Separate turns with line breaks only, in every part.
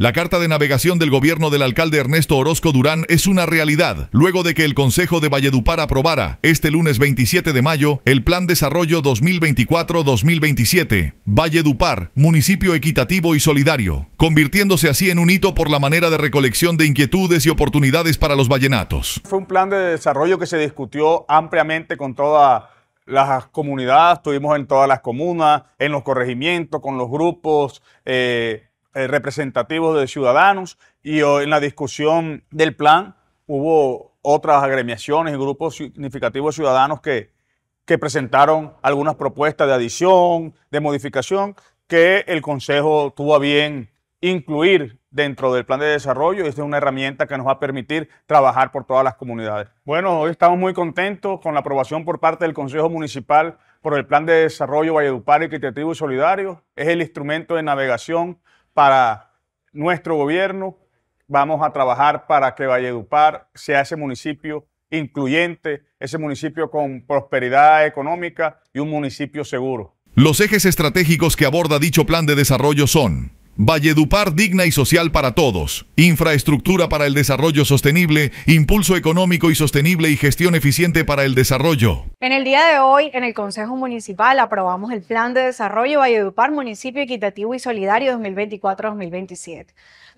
La carta de navegación del gobierno del alcalde Ernesto Orozco Durán es una realidad, luego de que el Consejo de Valledupar aprobara, este lunes 27 de mayo, el Plan Desarrollo 2024-2027, Valledupar, municipio equitativo y solidario, convirtiéndose así en un hito por la manera de recolección de inquietudes y oportunidades para los vallenatos.
Fue un plan de desarrollo que se discutió ampliamente con todas las comunidades, estuvimos en todas las comunas, en los corregimientos, con los grupos, eh, eh, representativos de ciudadanos y en la discusión del plan hubo otras agremiaciones y grupos significativos de ciudadanos que, presentaron algunas propuestas de adición, de modificación, que el Consejo tuvo a bien incluir dentro del plan de desarrollo. Esta es una herramienta que nos va a permitir trabajar por todas las comunidades. Bueno, hoy estamos muy contentos con la aprobación por parte del Consejo Municipal por el Plan de Desarrollo Valledupar Equitativo y Solidario. Es el instrumento de navegación para nuestro gobierno. Vamos a trabajar para que Valledupar sea ese municipio incluyente, ese municipio con prosperidad económica y un municipio seguro.
Los ejes estratégicos que aborda dicho plan de desarrollo son Valledupar digna y social para todos, infraestructura para el desarrollo sostenible, impulso económico y sostenible y gestión eficiente para el desarrollo.
En el día de hoy, en el Consejo Municipal aprobamos el Plan de Desarrollo Valledupar Municipio Equitativo y Solidario 2024-2027.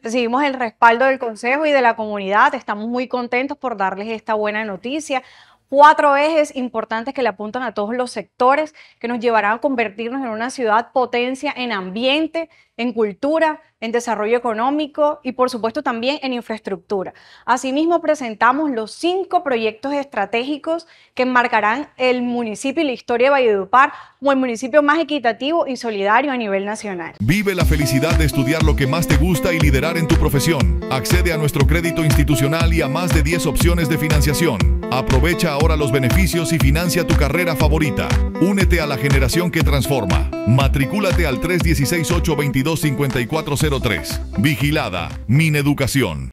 Recibimos el respaldo del Consejo y de la comunidad, estamos muy contentos por darles esta buena noticia cuatro ejes importantes que le apuntan a todos los sectores, que nos llevarán a convertirnos en una ciudad potencia en ambiente, en cultura, en desarrollo económico y por supuesto también en infraestructura. Asimismo, presentamos los cinco proyectos estratégicos que enmarcarán el municipio y la historia de Valledupar como el municipio más equitativo y solidario a nivel nacional.
Vive la felicidad de estudiar lo que más te gusta y liderar en tu profesión. Accede a nuestro crédito institucional y a más de 10 opciones de financiación. Aprovecha ahora los beneficios y financia tu carrera favorita. Únete a la generación que transforma. Matricúlate al 316-822-5403. Vigilada, Mineducación.